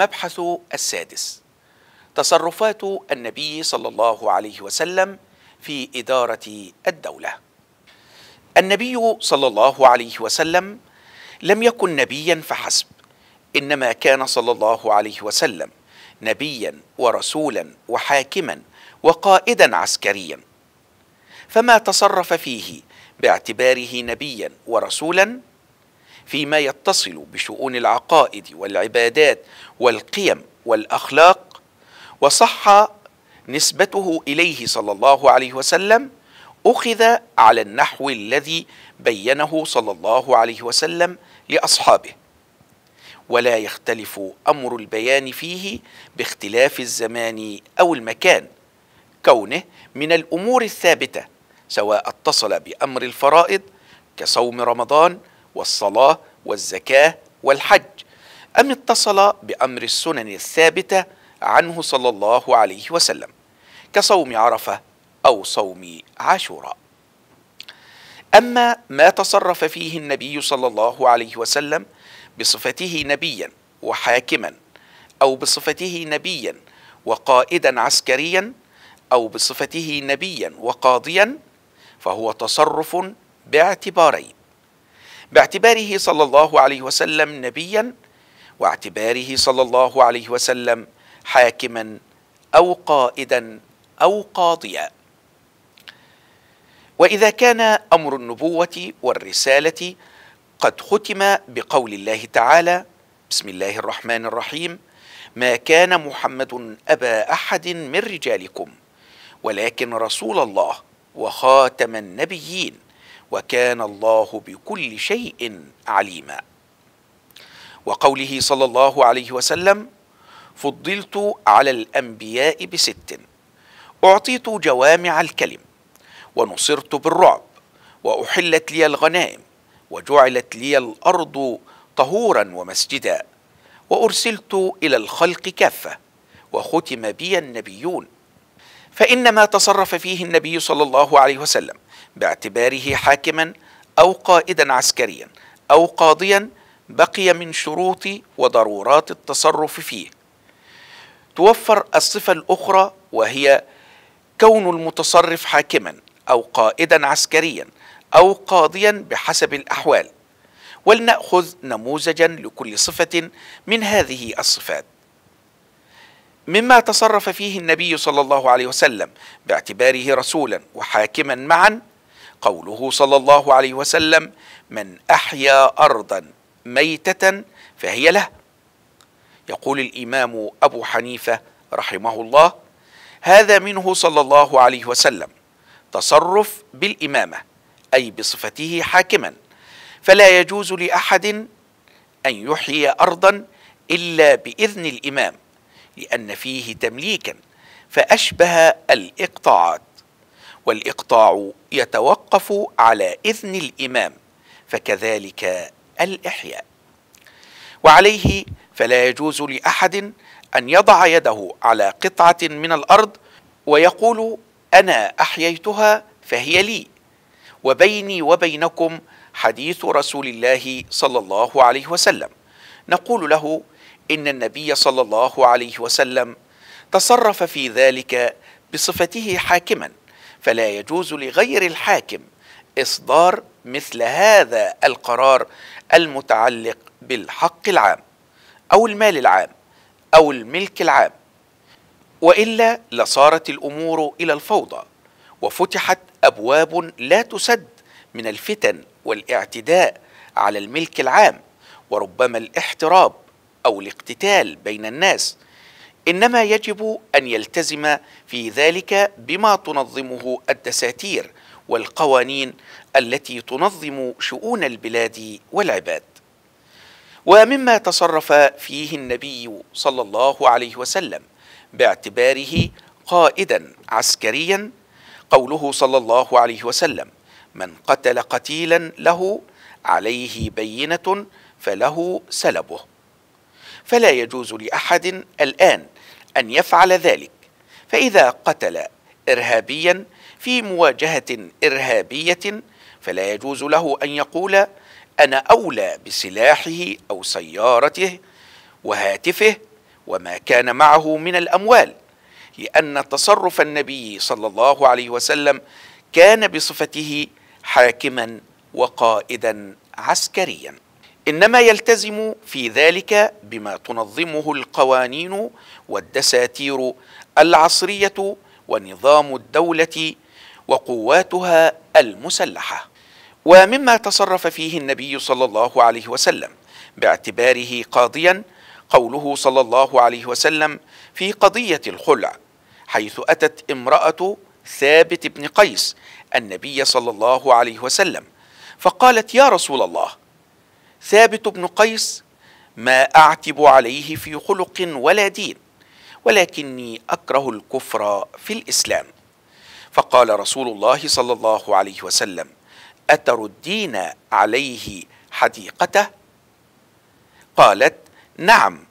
المبحث السادس تصرفات النبي صلى الله عليه وسلم في إدارة الدولة النبي صلى الله عليه وسلم لم يكن نبيا فحسب إنما كان صلى الله عليه وسلم نبيا ورسولا وحاكما وقائدا عسكريا فما تصرف فيه باعتباره نبيا ورسولا فيما يتصل بشؤون العقائد والعبادات والقيم والاخلاق وصح نسبته اليه صلى الله عليه وسلم اخذ على النحو الذي بينه صلى الله عليه وسلم لاصحابه ولا يختلف امر البيان فيه باختلاف الزمان او المكان كونه من الامور الثابته سواء اتصل بامر الفرائض كصوم رمضان والصلاة والزكاة والحج أم اتصل بأمر السنن الثابتة عنه صلى الله عليه وسلم كصوم عرفة أو صوم عاشوراء أما ما تصرف فيه النبي صلى الله عليه وسلم بصفته نبيا وحاكما أو بصفته نبيا وقائدا عسكريا أو بصفته نبيا وقاضيا فهو تصرف باعتبارين باعتباره صلى الله عليه وسلم نبيا واعتباره صلى الله عليه وسلم حاكما او قائدا او قاضيا واذا كان امر النبوه والرساله قد ختم بقول الله تعالى بسم الله الرحمن الرحيم ما كان محمد ابا احد من رجالكم ولكن رسول الله وخاتم النبيين وكان الله بكل شيء عليما وقوله صلى الله عليه وسلم فضلت على الانبياء بست اعطيت جوامع الكلم ونصرت بالرعب واحلت لي الغنائم وجعلت لي الارض طهورا ومسجدا وارسلت الى الخلق كافه وختم بي النبيون فان ما تصرف فيه النبي صلى الله عليه وسلم باعتباره حاكما أو قائدا عسكريا أو قاضيا بقي من شروط وضرورات التصرف فيه توفر الصفة الأخرى وهي كون المتصرف حاكما أو قائدا عسكريا أو قاضيا بحسب الأحوال ولنأخذ نموذجا لكل صفة من هذه الصفات مما تصرف فيه النبي صلى الله عليه وسلم باعتباره رسولا وحاكما معا قوله صلى الله عليه وسلم من أحيا أرضا ميتة فهي له يقول الإمام أبو حنيفة رحمه الله هذا منه صلى الله عليه وسلم تصرف بالإمامة أي بصفته حاكما فلا يجوز لأحد أن يحيي أرضا إلا بإذن الإمام لأن فيه تمليكا فأشبه الإقطاعات والاقطاع يتوقف على اذن الامام فكذلك الاحياء وعليه فلا يجوز لاحد ان يضع يده على قطعه من الارض ويقول انا احييتها فهي لي وبيني وبينكم حديث رسول الله صلى الله عليه وسلم نقول له ان النبي صلى الله عليه وسلم تصرف في ذلك بصفته حاكما فلا يجوز لغير الحاكم إصدار مثل هذا القرار المتعلق بالحق العام أو المال العام أو الملك العام وإلا لصارت الأمور إلى الفوضى وفتحت أبواب لا تسد من الفتن والاعتداء على الملك العام وربما الاحتراب أو الاقتتال بين الناس انما يجب ان يلتزم في ذلك بما تنظمه الدساتير والقوانين التي تنظم شؤون البلاد والعباد ومما تصرف فيه النبي صلى الله عليه وسلم باعتباره قائدا عسكريا قوله صلى الله عليه وسلم من قتل قتيلا له عليه بينه فله سلبه فلا يجوز لاحد الان ان يفعل ذلك فاذا قتل ارهابيا في مواجهه ارهابيه فلا يجوز له ان يقول انا اولى بسلاحه او سيارته وهاتفه وما كان معه من الاموال لان تصرف النبي صلى الله عليه وسلم كان بصفته حاكما وقائدا عسكريا انما يلتزم في ذلك بما تنظمه القوانين والدساتير العصريه ونظام الدوله وقواتها المسلحه ومما تصرف فيه النبي صلى الله عليه وسلم باعتباره قاضيا قوله صلى الله عليه وسلم في قضيه الخلع حيث اتت امراه ثابت بن قيس النبي صلى الله عليه وسلم فقالت يا رسول الله ثابت بن قيس ما أعتب عليه في خلق ولا دين ولكني أكره الكفر في الإسلام فقال رسول الله صلى الله عليه وسلم أتر الدين عليه حديقته قالت نعم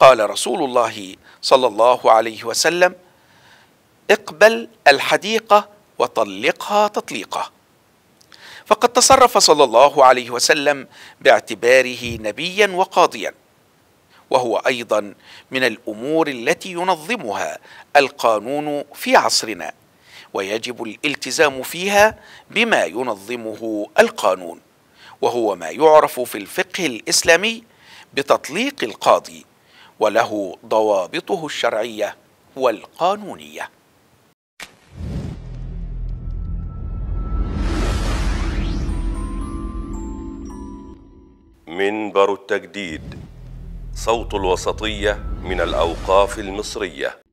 قال رسول الله صلى الله عليه وسلم اقبل الحديقة وطلقها تطليقه فقد تصرف صلى الله عليه وسلم باعتباره نبيا وقاضيا وهو ايضا من الامور التي ينظمها القانون في عصرنا ويجب الالتزام فيها بما ينظمه القانون وهو ما يعرف في الفقه الاسلامي بتطليق القاضي وله ضوابطه الشرعيه والقانونيه منبر التجديد صوت الوسطية من الأوقاف المصرية